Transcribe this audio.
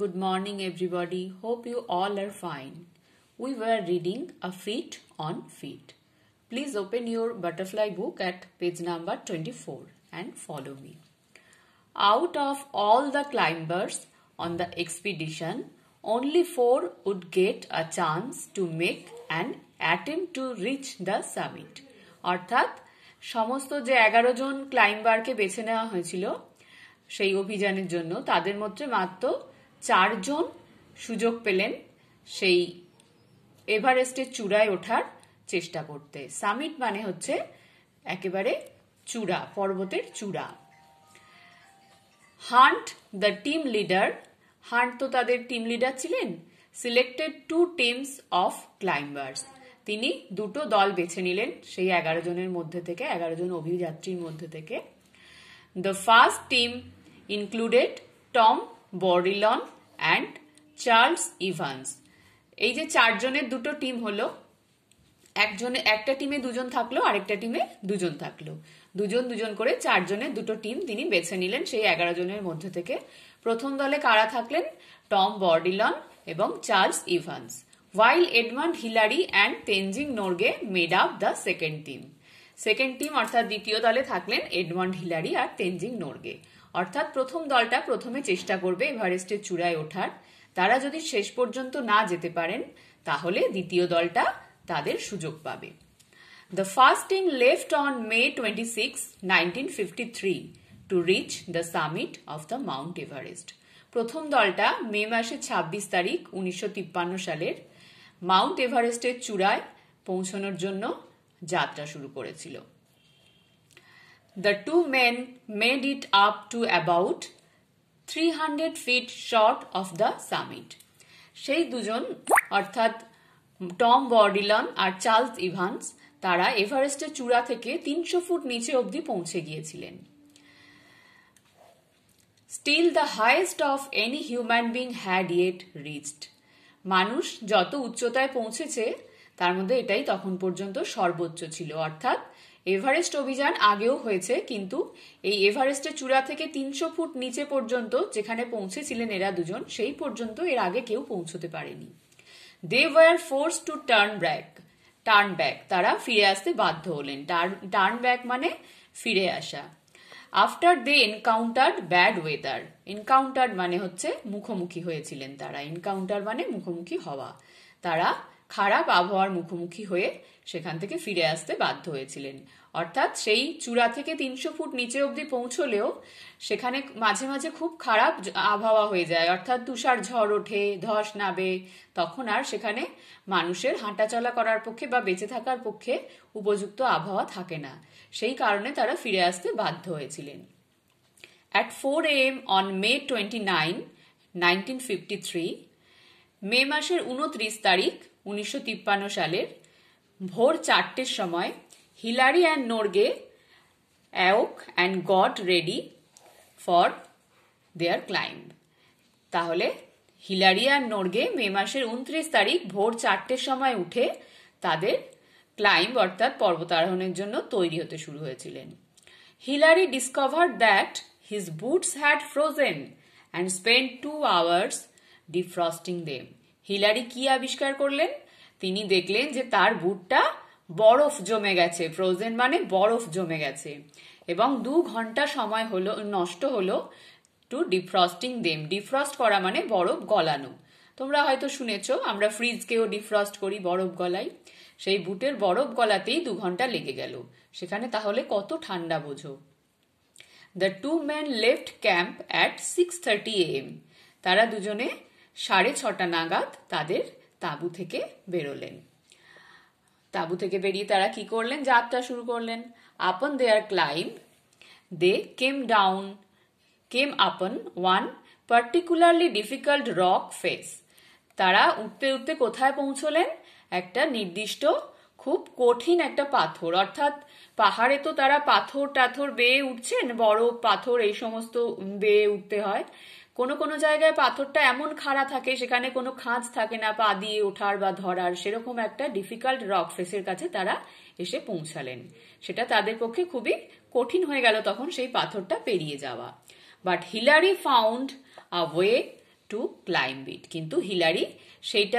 Good morning, everybody. Hope you all are fine. We were reading A Feet on Feet. Please open your butterfly book at page number 24 and follow me. Out of all the climbers on the expedition, only four would get a chance to make an attempt to reach the summit. অর্থাৎ সমস্ত যে এগারো জন ক্লাইম্বারকে বেছে নেওয়া হয়েছিল সেই অভিযানের জন্য তাদের মধ্যে মাত্র চারজন সুযোগ পেলেন সেই এভারেস্টের চূড়ায় ওঠার চেষ্টা করতে সামিট মানে হচ্ছে একেবারে চূড়া পর্বতের চূড়া Hunt the team leader Hunt তো তাদের টিম লিডার ছিলেন selected two teams of climbers তিনি দুটো দল বেছে নিলেন সেই এগারো জনের মধ্যে থেকে এগারো জন অভিযাত্রীর মধ্যে থেকে the first team included Tom Bourdillon and Charles Evans এই যে চারজনের দুটো টিম হলো একজনে একটা টিমে দুজন থাকলো আরেকটা টিমে দুজন থাকলো দুজন দুজন করে চারজনের দুটো টিম তিনি বেছে নিলেন সেই এগারো জনের মধ্যে থেকে প্রথম দলে কারা থাকলেন টম বর্ডিলন এবং Charles Evans while Edmund Hillary and Tenzing Norgay made up the second team second team অর্থাৎ দ্বিতীয় দলে থাকলেন এডমান্ড হিলারি আর তেনজিং নোরগে অর্থাৎ প্রথম দলটা প্রথমে চেষ্টা করবে এভারেস্টের চূড়ায় ওঠার তারা যদি শেষ পর্যন্ত না যেতে পারেন তাহলে দ্বিতীয় দলটা তাদের সুযোগ পাবে the first team left on May twenty six nineteen fifty three to reach the summit of the Mount Everest প্রথম দলটা মে মাসের ২৬ তারিখ উনিশশো সালের মাউন্ট এভারেস্টের চূড়ায় পৌঁছানোর জন্য যাত্রা শুরু করেছিল The two men made it up to about 300 feet short of the summit. সেই দুজন অর্থাৎ টম বর্ডিলন আর চার্লস ইভান্স তারা এভারেস্টের চূড়া থেকে তিনশো ফুট নিচে অবধি পৌঁছে গিয়েছিলেন still the highest of any human being had yet reached মানুষ যত উচ্চতায় পৌঁছেছে তার মধ্যে এটাই তখন পর্যন্ত সর্বোচ্চ ছিল অর্থাৎ এভারেস্ট অভিযান আগেও হয়েছে কিন্তু এই এভারেস্টের চূড়া থেকে তিনশো ফুট নিচে পর্যন্ত যেখানে পৌঁছেছিলেন এরা দুজন সেই পর্যন্ত এর আগে কেউ পৌঁছতে পারেনি they were forced to turn back turn back তারা ফিরে আসতে বাধ্য হলেন টার্ন ব্যাক মানে ফিরে আসা after they encounter bad weather encounter মানে হচ্ছে মুখোমুখি হয়েছিলেন তারা এনকাউন্টার মানে মুখোমুখি হওয়া তারা খারাপ আবহাওয়ার মুখোমুখি হয়ে সেখান থেকে ফিরে আসতে বাধ্য হয়েছিলেন অর্থাৎ সেই চূড়া থেকে তিনশো ফুট নিচে অবধি পৌঁছলেও সেখানে মাঝে মাঝে খুব খারাপ আবহাওয়া হয়ে যায় অর্থাৎ তুষার ঝড় ওঠে ধস নাবে তখন আর সেখানে মানুষের হাঁটাচলা করার পক্ষে বা বেঁচে থাকার পক্ষে উপযুক্ত আবহাওয়া থাকে না সেই কারণে তারা ফিরে আসতে বাধ্য হয়েছিলেন at four AM on May twenty nine nineteen fifty three May মাসের উনত্রিশ তারিখ উনিশশো সালের ভোর চারটের সময় Hillary and Norgay awoke and got ready for their climb তাহলে হিলারি অ্যান্ড নোর্গে মে মাসের উনত্রিশ তারিখ ভোর চারটের সময় উঠে তাদের ক্লাইম্ব অর্থাৎ পর্বতারোহণের জন্য তৈরি হতে শুরু হয়েছিলেন Hillary discover that his boots had frozen and spend two hours defrosting them Hillary কি আবিষ্কার করলেন তিনি দেখলেন যে তার বুটটা বরফ জমে গেছে ফ্রোজেন মানে বরফ জমে গেছে এবং দু ঘন্টা সময় হলো নষ্ট হলো টু ডিফ্রস্টিং দেম ডিফ্রস্ট করা মানে বরফ গলানো তোমরা হয়তো শুনেছ আমরা ফ্রিজকেও ডিফ্রস্ট করি বরফ গলাই সেই বুটের বরফ গলাতেই দু ঘন্টা লেগে গেল সেখানে তাহলে কত ঠান্ডা বোঝো the two man left camp at six thirty AM তারা দুজনে সাড়ে ছটা নাগাদ তাদের তাঁবু থেকে বেরোলেন তাঁবু থেকে বেরিয়ে তারা কি করলেন যাত্রা শুরু করলেন আপন দেয়ার ক্লাইম দে কেম down came upon one particularly difficult rock face তারা উঠতে উঠতে কোথায় পৌঁছলেন একটা নির্দিষ্ট খুব কঠিন একটা পাথর অর্থাৎ পাহাড়ে তো তারা পাথর টাথর বেয়ে উঠছেন বড় পাথর এই সমস্ত বেয়ে উঠতে হয় কোনো কোনো জায়গায় পাথরটা এমন খাড়া থাকে সেখানে কোনো খাঁজ থাকে না পা দিয়ে ওঠার বা ধরার সেরকম একটা ডিফিকাল্ট রক ফেসের কাছে তারা এসে পৌঁছালেন সেটা তাদের পক্ষে খুবই কঠিন হয়ে গেল তখন সেই পাথরটা পেরিয়ে যাওয়া but Hillary found a way to climb it কিন্তু হিলারি সেইটা